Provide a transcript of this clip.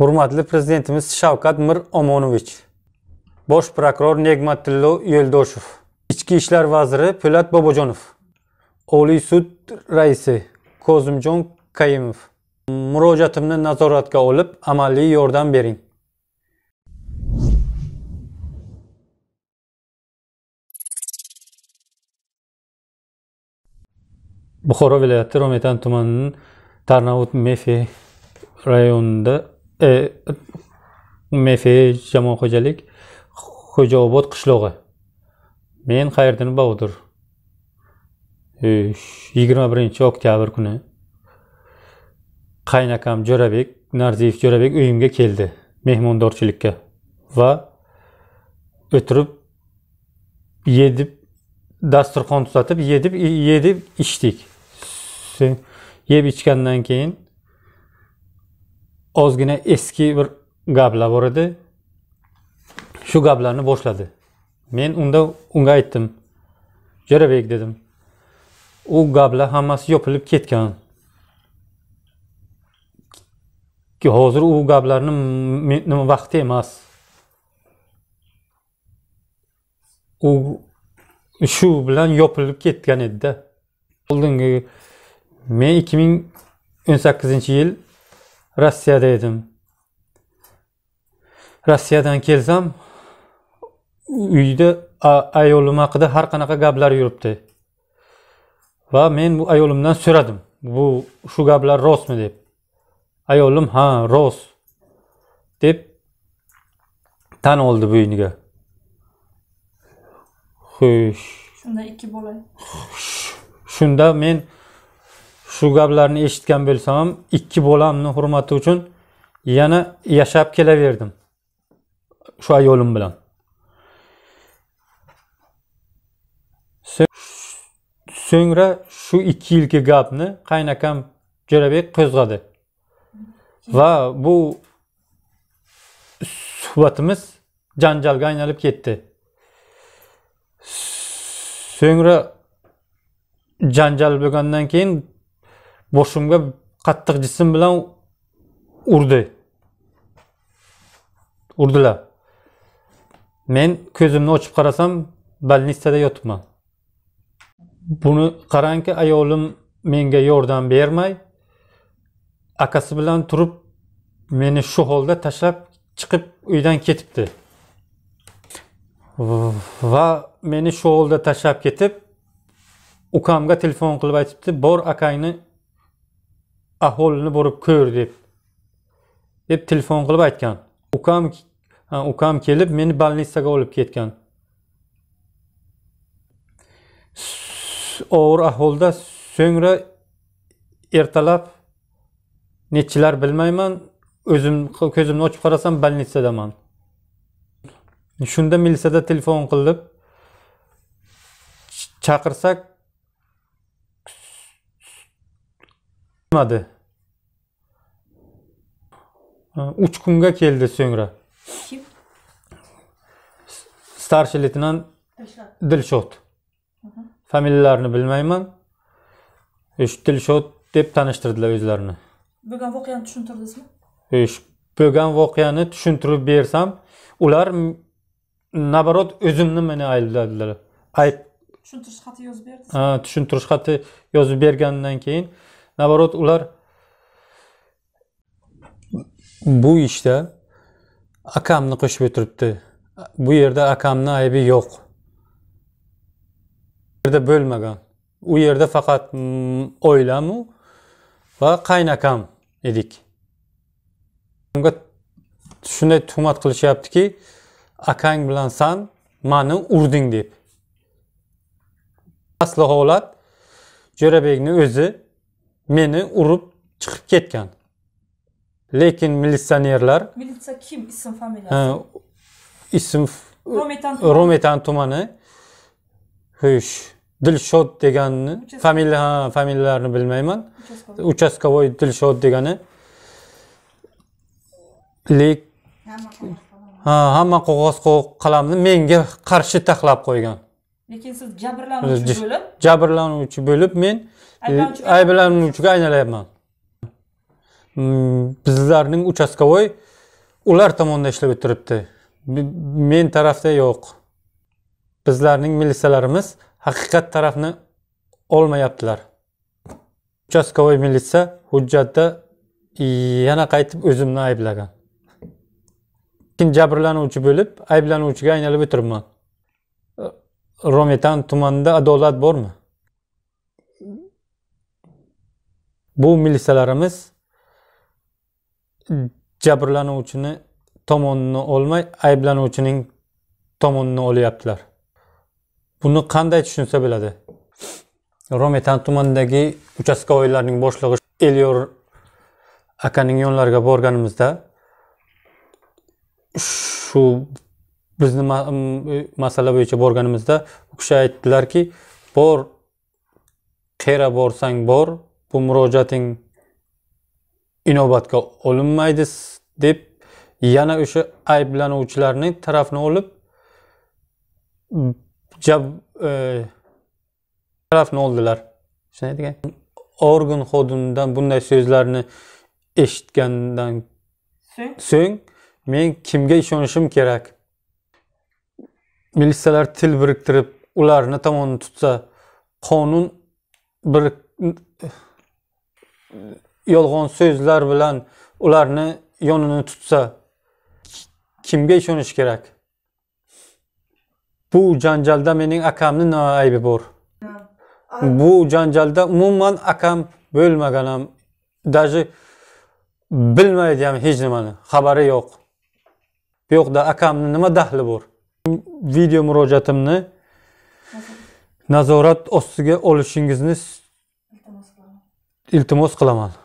hurmatli prezidentimiz shavkat mir omonovich bosh prokuror negmatilla yo'ldoshev ichki ishlar vaziri po'lat bobojonov oliy sud raisi kozimjon Kayimov. murojaatimni nazoratga olib amaliy yordam bering buxoro viloyati romitan tumanining tarnavut mefi rayonida E, mfe jamol xo'jalik xo'jaobod qishlog'i men qayerdan bovudir e, yigirma birinchi oktyabr kuni qaynakam jo'rabek narziyev jo'rabek uyimga keldi mehmondorchilikka va o'tirib yedib dasturxon tuzatib yedib yedib ichdik yeb ichgandan keyin ozgina eski bir gaplar bor edi shu gaplarni boshladi men unda unga aytdim jo'rabek dedim u gaplar hammasi yopilib ketgan hozir u gaplarni meni vaqti emas u shu bilan yopilib ketgan edida oldingi men ikki ming o'n sakkizinchi yil rossiyada edim rossiyadan kelsam uyda ayolim haqida har qanaqa gaplar yuribdi va men bu ayolimdan so'radim bu shu gaplar rostmi deb ayolim ha rost deb tan oldi bu uyniga xo'sh shunda ikki bola shunda men shu gaplarni eshitgan bo'lsam ham ikki bolamni hurmati uchun yana yashab kelaverdim shu ayolim bilan so'ngra shu ikki yilgi gapni qaynakam jo'rabek qo'zg'adi va bu suhbatimiz janjalga aylanib ketdi so'ngra janjal bo'lgandan keyin boshimga qattiq jism bilan urdi urdilar men ko'zimni ochib qarasam больницada yotibman buni qarangki ayolim menga yordam bermay akasi bilan turib meni shu holda tashlab chiqib uydan ketibdi va meni shu holda tashlab ketib ukamga telefon qilib aytibdi bor akangni ahvolini borib ko'r deb deb telefon qilib aytgan ukam ukam kelib meni больницаga olib ketgan og'ir ahvolda so'ngra ertalab nechilar bilmayman o'zim ko'zimni ochib qarasam больницаdaman shunda militsiyada telefon qilib chaqirsak bilmadi uch kunga keldi so'ngra kim старший leytenant dilshod familiyalarini bilmayman shu dilshod deb tanishtirdilar o'zlarini bo'lgan voqeani tushuntirdingizmi shu bo'lgan voqeani tushuntirib bersam ular наоборот o'zimni meni aybladilar ayb tushuntirish xati yozib berdingiz ha tushuntirish xati yozib bergandan keyin наоборот ular bu ishda işte, akamni qo'shib o'tiribdi bu yerda akamni aybi yo'q yerda bo'lmagan u yerda faqat mm, oilamu va qaynakam edik unga shunday tuhmat qilishyaptiki akang bilan san mani urding deb asli holat jo'rabekni o'zi meni urib chiqib ketgan lekin militsionerlar militsiya kim ism familiyasi ism rometan tumani xo'sh dilshod deganni familiya ha familiyalarini bilmayman uchastkovoy dilshod degani lek ha hamma qog'oz qalamni menga qarshi taxlab qo'ygan lekin siz jabrlanuvchi bo'lib jabrlanuvchi bo'lib men E, ay bilan ayblanuvchiga aylanyapman mm, bizlarning uchastkovoy ular tomonda ishlab o'tiribdi men tarafda yo'q bizlarning militsiyalarimiz haqiqat tarafni olmayaptilar uchastkovoy militsiya hujjatda yana qaytib o'zimni ayblagan keyin jabrlanuvchi bo'lib ayblanuvchiga aylanib o'tiribman rometan tumanida adolat bormi bu militsiyalarimiz jabrlanuvchini tomonini olmay ayblanuvchining tomonini olyaptilar buni qanday tushunsa bo'ladi rometan tumanidagi uchastkavoylarning boshlig'i elyor akaning yonlariga borganimizda shu bizni masala bo'yicha borganimizda u kishi aytdilarki bor qayera borsang bor bu murojaating inobatga olinmaydi deb yana o'sha ayblanuvchilarning tarafini olib jab e, tarafni oldilar shunday degan organ xodimidan bunday so'zlarni eshitgandan so'ng men kimga ishonishim kerak militsiyalar til biriktirib ularni tomonini tutsa qonun bir yolg'on so'zlar bilan ularni yonini tutsa kimga ishonish kerak bu janjalda mening akamni nima aybi bor bu janjalda umuman akam bo'lmagan ham даже bilmaydi ham hech nimani xabari yo'q bu yoqda akamni nima dahli bor video murojaatimni nazorat ostiga olishingizni iltimos qilaman